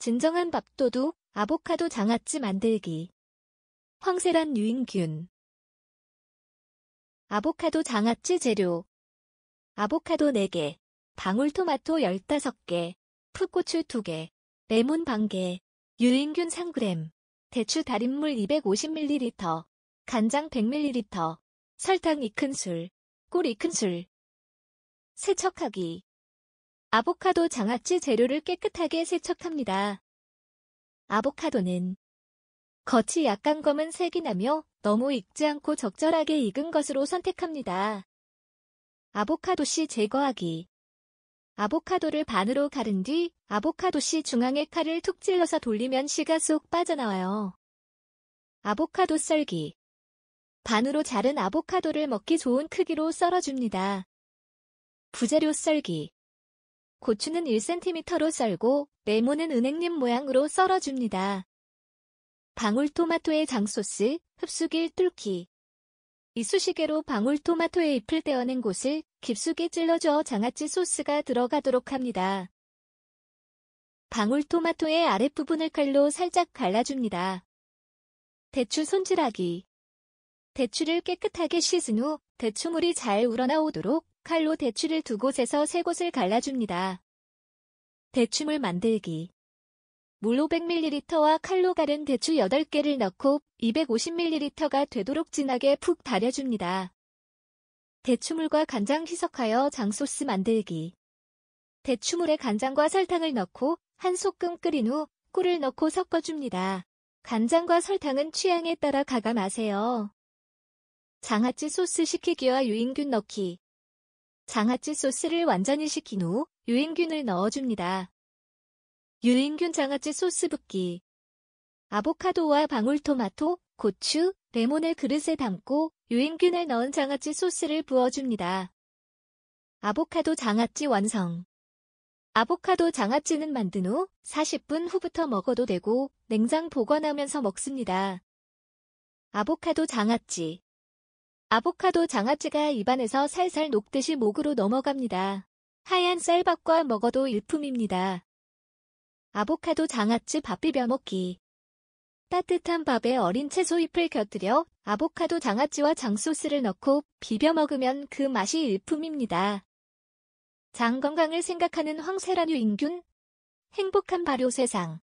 진정한 밥도둑 아보카도 장아찌 만들기 황세란 유인균 아보카도 장아찌 재료 아보카도 4개 방울토마토 15개 풋고추 2개 레몬 반개 유인균 3g 대추 달인물 250ml 간장 100ml 설탕 2큰술 꿀 2큰술 세척하기 아보카도 장아찌 재료를 깨끗하게 세척합니다. 아보카도는 겉이 약간 검은 색이 나며 너무 익지 않고 적절하게 익은 것으로 선택합니다. 아보카도씨 제거하기 아보카도를 반으로 가른 뒤 아보카도씨 중앙에 칼을 툭 찔러서 돌리면 씨가 쏙 빠져나와요. 아보카도 썰기 반으로 자른 아보카도를 먹기 좋은 크기로 썰어줍니다. 부재료 썰기 고추는 1cm로 썰고 레몬은 은행잎 모양으로 썰어줍니다. 방울토마토의 장소스, 흡수길 뚫기 이쑤시개로 방울토마토의 잎을 떼어낸 곳을 깊숙이 찔러줘 장아찌 소스가 들어가도록 합니다. 방울토마토의 아랫부분을 칼로 살짝 갈라줍니다. 대추 손질하기 대추를 깨끗하게 씻은 후 대추물이 잘 우러나오도록 칼로 대추를 두 곳에서 세 곳을 갈라줍니다. 대추물 만들기 물 500ml와 칼로 갈은 대추 8개를 넣고 250ml가 되도록 진하게 푹 달여줍니다. 대추물과 간장 희석하여 장소스 만들기 대추물에 간장과 설탕을 넣고 한 소끔 끓인 후 꿀을 넣고 섞어줍니다. 간장과 설탕은 취향에 따라 가감하세요. 장아찌 소스 시키기와 유인균 넣기 장아찌 소스를 완전히 식힌 후 유인균을 넣어줍니다. 유인균 장아찌 소스 붓기 아보카도와 방울토마토, 고추, 레몬을 그릇에 담고 유인균을 넣은 장아찌 소스를 부어줍니다. 아보카도 장아찌 완성 아보카도 장아찌는 만든 후 40분 후부터 먹어도 되고 냉장 보관하면서 먹습니다. 아보카도 장아찌 아보카도 장아찌가 입안에서 살살 녹듯이 목으로 넘어갑니다. 하얀 쌀밥과 먹어도 일품입니다. 아보카도 장아찌 밥 비벼 먹기 따뜻한 밥에 어린 채소 잎을 곁들여 아보카도 장아찌와 장소스를 넣고 비벼 먹으면 그 맛이 일품입니다. 장 건강을 생각하는 황세란 유인균 행복한 발효 세상